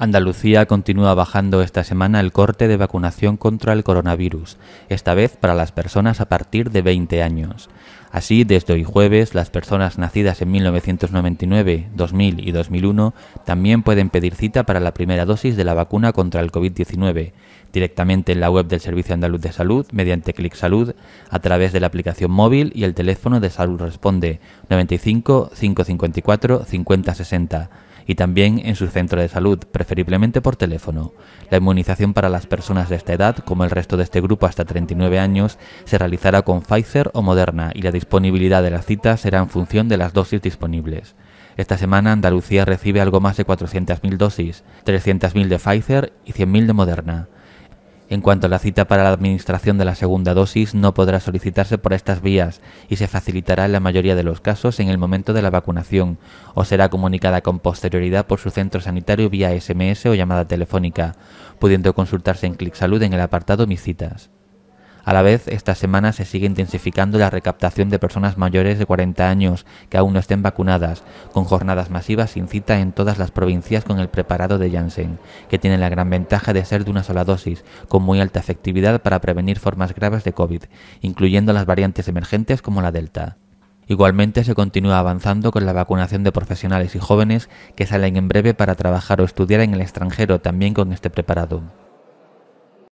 Andalucía continúa bajando esta semana el corte de vacunación contra el coronavirus, esta vez para las personas a partir de 20 años. Así, desde hoy jueves, las personas nacidas en 1999, 2000 y 2001 también pueden pedir cita para la primera dosis de la vacuna contra el COVID-19, directamente en la web del Servicio Andaluz de Salud, mediante Clic Salud, a través de la aplicación móvil y el teléfono de Salud Responde 95 554 5060 y también en su centro de salud, preferiblemente por teléfono. La inmunización para las personas de esta edad, como el resto de este grupo hasta 39 años, se realizará con Pfizer o Moderna y la disponibilidad de las citas será en función de las dosis disponibles. Esta semana Andalucía recibe algo más de 400.000 dosis, 300.000 de Pfizer y 100.000 de Moderna. En cuanto a la cita para la administración de la segunda dosis, no podrá solicitarse por estas vías y se facilitará en la mayoría de los casos en el momento de la vacunación o será comunicada con posterioridad por su centro sanitario vía SMS o llamada telefónica, pudiendo consultarse en ClickSalud en el apartado Mis citas. A la vez, esta semana se sigue intensificando la recaptación de personas mayores de 40 años que aún no estén vacunadas, con jornadas masivas sin cita en todas las provincias con el preparado de Janssen, que tiene la gran ventaja de ser de una sola dosis, con muy alta efectividad para prevenir formas graves de COVID, incluyendo las variantes emergentes como la Delta. Igualmente se continúa avanzando con la vacunación de profesionales y jóvenes que salen en breve para trabajar o estudiar en el extranjero también con este preparado.